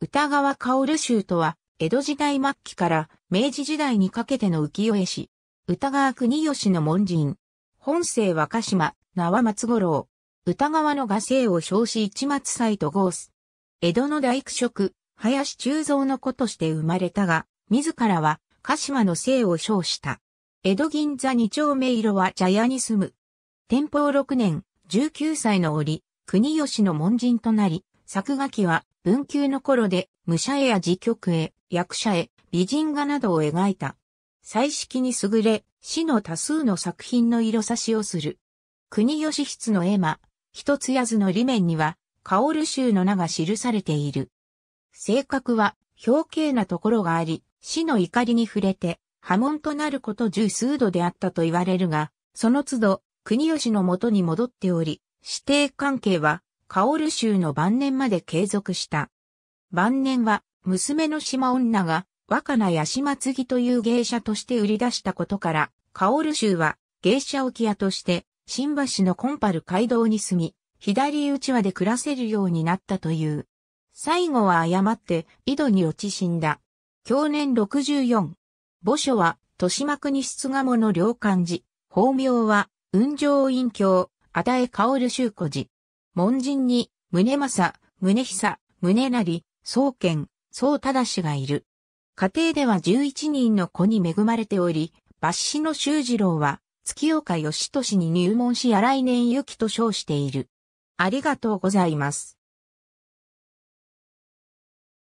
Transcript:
歌川薫州とは、江戸時代末期から明治時代にかけての浮世絵師。歌川国吉の門人。本姓は鹿島、名は松五郎。歌川の画姓を称し市松斎とーす。江戸の大工職、林中蔵の子として生まれたが、自らは鹿島の姓を称した。江戸銀座二丁目色は茶屋に住む。天保六年、19歳の折、国吉の門人となり、作画期は文久の頃で武者絵や自局絵、役者絵、美人画などを描いた。彩色に優れ、死の多数の作品の色差しをする。国吉筆の絵馬、一つやずの裏面には、薫州の名が記されている。性格は、表敬なところがあり、死の怒りに触れて、波紋となること十数度であったと言われるが、その都度、国吉の元に戻っており、指定関係は、カオル州の晩年まで継続した。晩年は、娘の島女が、若菜や島継ぎという芸者として売り出したことから、カオル州は、芸者置屋として、新橋のコンパル街道に住み、左内輪で暮らせるようになったという。最後は誤って、井戸に落ち死んだ。去年64。墓所は、豊島国出鴨の領館寺。法名は、雲上院教、与えル州古寺。門人に、宗政、宗久、宗成、宗賢、宗忠がいる。家庭では11人の子に恵まれており、抜子の修二郎は、月岡義俊に入門し、新井年行と称している。ありがとうございます。